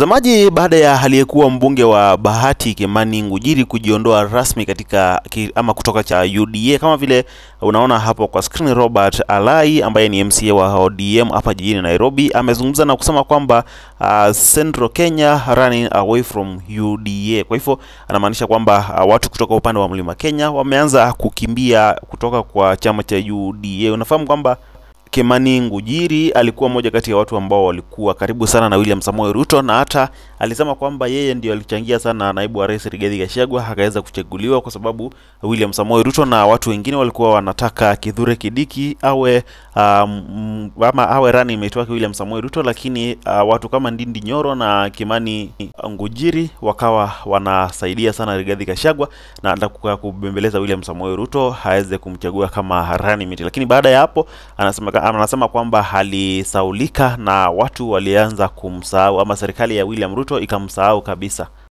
Mtazamaji, baada ya aliyekuwa mbunge wa Bahati Kimani Ngujiri kujiondoa rasmi katika ama kutoka cha UDA kama vile unaona hapo kwa screen, Robert Alai ambaye ni MCA wa ODM hapa jijini Nairobi amezungumza na kusema kwamba uh, Central Kenya running away from UDA. Kwa hivyo anamaanisha kwamba uh, watu kutoka upande wa Mlima Kenya wameanza kukimbia kutoka kwa chama cha UDA. Unafahamu kwamba Kimani Ngujiri alikuwa moja kati ya watu ambao walikuwa karibu sana na William Samoei Ruto na hata alisema kwamba yeye ndio alichangia sana naibu wa rais Rigathi Gachagua akaweza kuchaguliwa kwa sababu William Samoei Ruto na watu wengine walikuwa wanataka Kithure Kidiki awe um, mm, ama awe rani imeitwake William Samoei Ruto, lakini uh, watu kama Ndindi Nyoro na Kimani Ngujiri wakawa wanasaidia sana Rigathi Gachagua na anataka kubembeleza William Samoei Ruto aweze kumchagua kama rani miti, lakini baada ya hapo anasema, anasema kwamba alisaulika na watu walianza kumsahau ama serikali ya William Ruto ikamsahau kabisa.